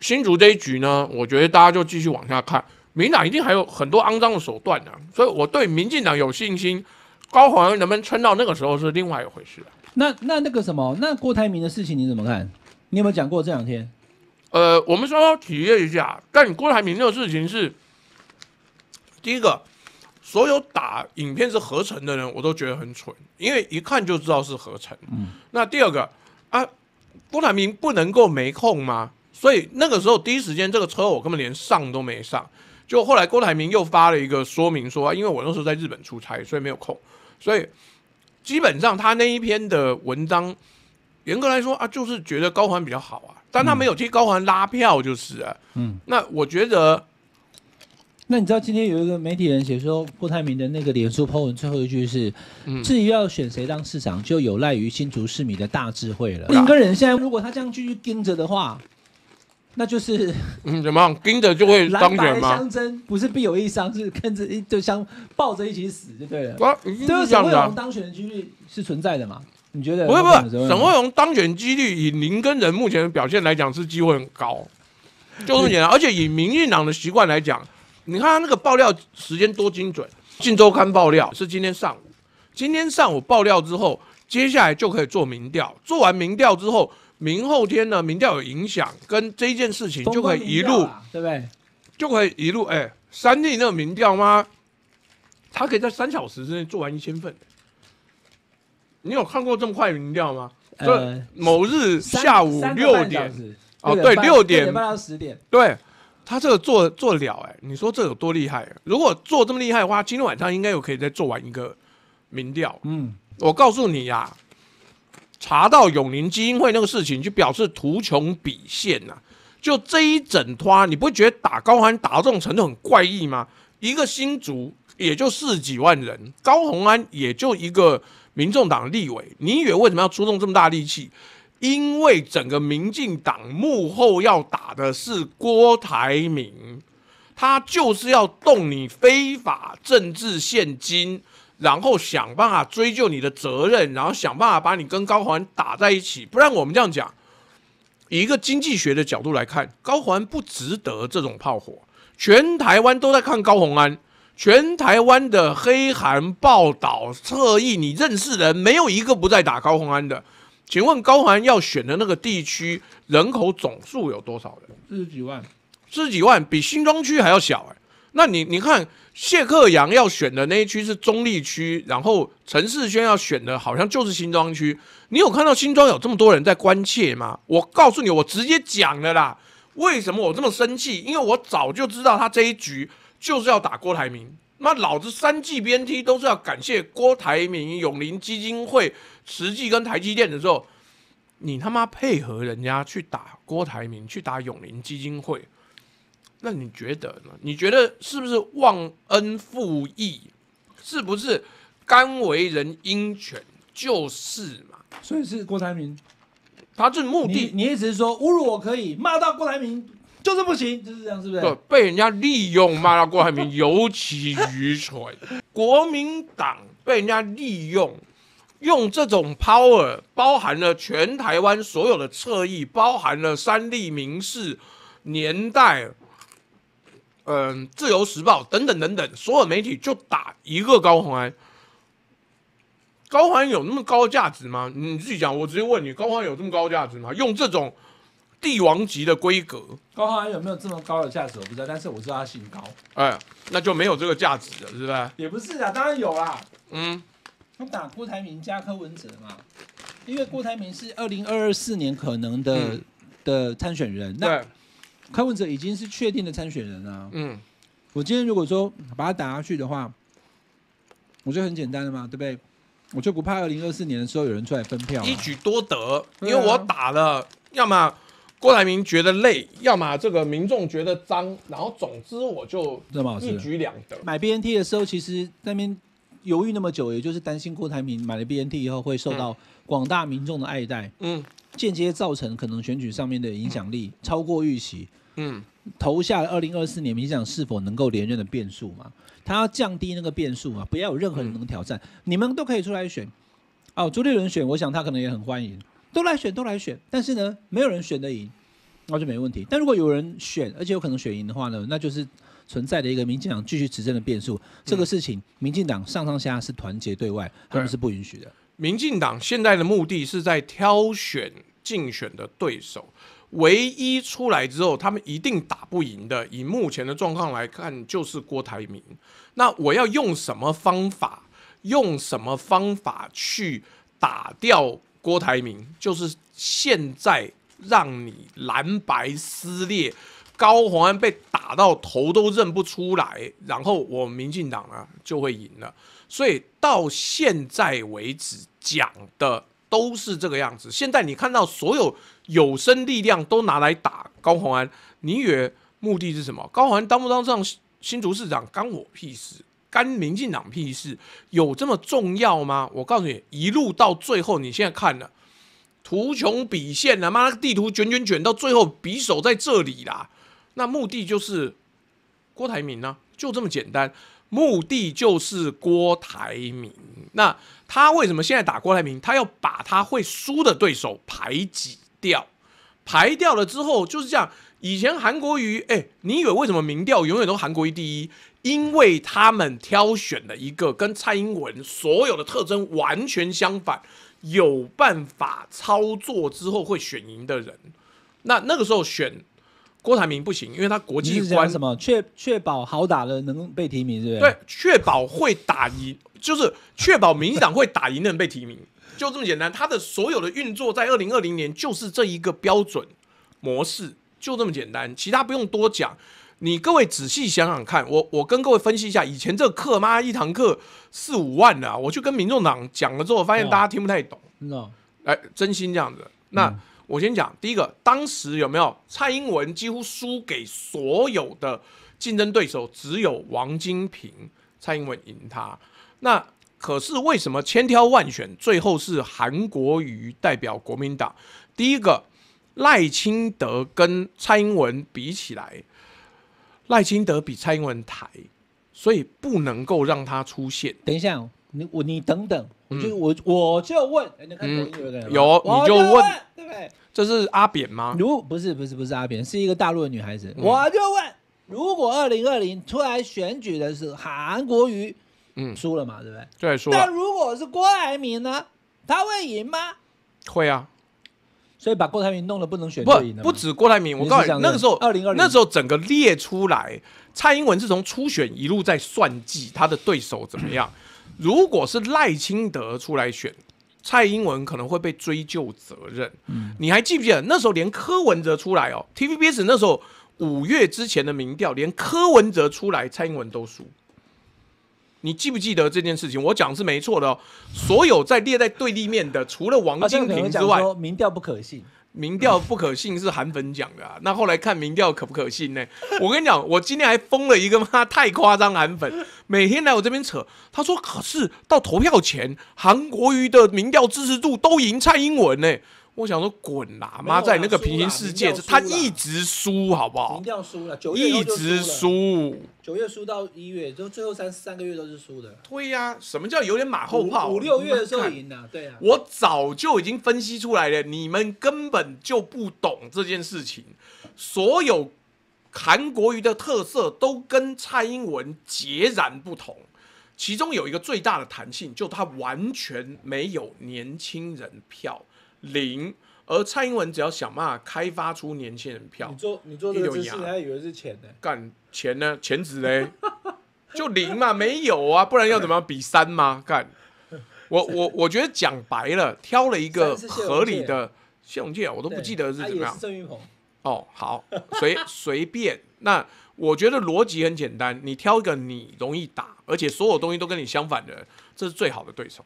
新竹这一局呢，我觉得大家就继续往下看。民党一定还有很多肮脏的手段的，所以我对民进党有信心。高黄能不能撑到那个时候是另外一回事那那那个什么，那郭台铭的事情你怎么看？你有没有讲过这两天？呃，我们稍稍体验一下，但郭台铭这个事情是第一个，所有打影片是合成的人，我都觉得很蠢，因为一看就知道是合成。嗯。那第二个啊，郭台铭不能够没空吗？所以那个时候，第一时间这个车我根本连上都没上，就后来郭台铭又发了一个说明，说啊，因为我那时候在日本出差，所以没有空，所以基本上他那一篇的文章，严格来说啊，就是觉得高环比较好啊，但他没有替高环拉票就是啊，嗯，那我觉得，那你知道今天有一个媒体人写说郭台铭的那个脸书 po 文最后一句是，至于要选谁当市长，就有赖于新竹市民的大智慧了。两个人现在如果他这样继续盯着的话。那就是 嗯，怎么样盯着就会选吗？相争，不是必有一伤，是跟着就相抱着一起死就对了。沈慧荣当选的几率是存在的嘛？你觉得？不是不是，沈慧荣当选几率以您跟人目前的表现来讲，是机会很高。就这么简单，而且以民进党的习惯来讲，你看他那个爆料时间多精准，《晋周刊》爆料是今天上午，今天上午爆料之后，接下来就可以做民调，做完民调之后。明后天呢，民调有影响，跟这件事情就可以一路，对不对？就可以一路哎，三立那民调吗？他可以在三小时之内做完一千份。你有看过这么快民调吗？呃，某日下午六点哦，对，六点半到十点，对，他这个做做了哎，你说这有多厉害？如果做这么厉害的话，今天晚上应该有可以再做完一个民调。嗯，我告诉你呀。查到永宁基金会那个事情，就表示图穷匕现呐。就这一整拖，你不觉得打高安打到这种程度很怪异吗？一个新族也就四几万人，高红安也就一个民众党立委，以远为什么要出动这么大力气？因为整个民进党幕后要打的是郭台铭，他就是要动你非法政治现金。然后想办法追究你的责任，然后想办法把你跟高宏安打在一起。不然我们这样讲，以一个经济学的角度来看，高宏安不值得这种炮火。全台湾都在看高宏安，全台湾的黑韩报道、测意，你认识人没有一个不在打高宏安的。请问高宏安要选的那个地区人口总数有多少人？十几万，十几万比新庄区还要小哎。那你你看谢克阳要选的那一区是中立区，然后陈世轩要选的好像就是新庄区。你有看到新庄有这么多人在关切吗？我告诉你，我直接讲了啦。为什么我这么生气？因为我早就知道他这一局就是要打郭台铭。那老子三季边踢都是要感谢郭台铭、永林基金会、慈济跟台积电的时候，你他妈配合人家去打郭台铭，去打永林基金会。那你觉得呢？你觉得是不是忘恩负义？是不是甘为人鹰犬就是嘛？所以是郭台铭，他这目的。你意思是说侮辱我可以，骂到郭台铭就是不行，就是这样，是不是？对，被人家利用骂到郭台铭尤其愚蠢。国民党被人家利用，用这种 power 包含了全台湾所有的侧翼，包含了三立、民士年代。嗯，自由时报等等等等，所有媒体就打一个高宏安。高宏安有那么高价值吗？你自己讲，我直接问你，高宏安有这么高价值吗？用这种帝王级的规格，高宏安有没有这么高的价值？我不知道，但是我知道他姓高。哎，那就没有这个价值了，是不是？也不是啊，当然有啦。嗯，我打郭台铭加柯文哲嘛，因为郭台铭是二零二二四年可能的的参选人。那开问者已经是确定的参选人了。嗯，我今天如果说把他打下去的话，我觉得很简单了嘛，对不对？我就不怕二零二四年的时候有人出来分票，一举多得，因为我打了，要么郭台铭觉得累，要么这个民众觉得脏，然后总之我就这么一举两得。买 BNT 的时候，其实那边犹豫那么久，也就是担心郭台铭买了 BNT 以后会受到广大民众的爱戴，嗯，间接造成可能选举上面的影响力超过预期。嗯，投下二零二四年民进党是否能够连任的变数嘛？他要降低那个变数嘛，不要有任何人能挑战，你们都可以出来选。哦，朱立伦选，我想他可能也很欢迎，都来选，都来选。但是呢，没有人选得赢，那就没问题。但如果有人选，而且有可能选赢的话呢，那就是存在的一个民进党继续执政的变数。这个事情，民进党上上下是团结对外，他们是不允许的。民进党现在的目的是在挑选竞选的对手。唯一出来之后，他们一定打不赢的。以目前的状况来看，就是郭台铭。那我要用什么方法？用什么方法去打掉郭台铭？就是现在让你蓝白撕裂，高虹安被打到头都认不出来，然后我民进党呢就会赢了。所以到现在为止讲的都是这个样子。现在你看到所有。有生力量都拿来打高虹安，你以为目的是什么？高虹安当不当上新竹市长，干我屁事，干民进党屁事，有这么重要吗？我告诉你，一路到最后，你现在看了，图穷匕现了，妈那个地图卷卷卷到最后，匕首在这里啦。那目的就是郭台铭呢，就这么简单，目的就是郭台铭。那他为什么现在打郭台铭？他要把他会输的对手排挤。调排掉了之后就是这样。以前韩国瑜哎，你以为为什么民调永远都韩国瑜第一？因为他们挑选了一个跟蔡英文所有的特征完全相反、有办法操作之后会选赢的人。那那个时候选郭台铭不行，因为他国际观什么确确保好打的能被提名，是不是？对，确保会打赢，就是确保民进党会打赢的人被提名。就这么简单，它的所有的运作在二零二零年就是这一个标准模式，就这么简单，其他不用多讲。你各位仔细想想看，我我跟各位分析一下，以前这课妈一堂课四五万的，我去跟民众党讲了之后，发现大家听不太懂。嗯，哎，真心这样子。那我先讲第一个，当时有没有蔡英文几乎输给所有的竞争对手，只有王金平，蔡英文赢他。那可是为什么千挑万选，最后是韩国瑜代表国民党？第一个赖清德跟蔡英文比起来，赖清德比蔡英文台，所以不能够让他出现。等一下，你我你等等，我就我我就问，嗯、有有，你就问，对不对？这是阿扁吗？如不是，不是，不是阿扁，是一个大陆的女孩子。我就问，如果二零二零出来选举的是韩国瑜？嗯，输了嘛，对不对？对，输。了。但如果是郭台铭呢？他会赢吗？会啊。所以把郭台铭弄了，不能选。不，不止郭台铭，我告诉你，那个时候，二零二零，那时候整个列出来，蔡英文是从初选一路在算计他的对手怎么样。如果是赖清德出来选，蔡英文可能会被追究责任。嗯，你还记不记得那时候连柯文哲出来哦？TVBS 那时候五月之前的民调，连柯文哲出来，蔡英文都输。你记不记得这件事情？我讲是没错的哦。所有在列在对立面的，除了王金平之外，民调不可信。民调不可信是韩粉讲的。那后来看民调可不可信呢？我跟你讲，我今天还封了一个妈太夸张韩粉，每天来我这边扯。他说可是到投票前，韩国瑜的民调支持度都赢蔡英文呢。我想说滚啦！妈在那个平行世界，他一直输，好不好？一定要输了。九月一直输，九月输到一月，就最后三三个月都是输的。对呀，什么叫有点马后炮？五六月的时候赢了，对呀。我早就已经分析出来了，你们根本就不懂这件事情。所有韩国瑜的特色都跟蔡英文截然不同，其中有一个最大的弹性，就他完全没有年轻人票。零，而蔡英文只要想办法开发出年轻人票。你做你做的姿势，还以为是钱呢？干钱呢？钱值嘞？就零嘛，没有啊，不然要怎么比三吗？干，我我我觉得讲白了，挑了一个合理的，谢永健，我都不记得是怎么样。哦，好，随随便，那我觉得逻辑很简单，你挑一个你容易打，而且所有东西都跟你相反的，这是最好的对手。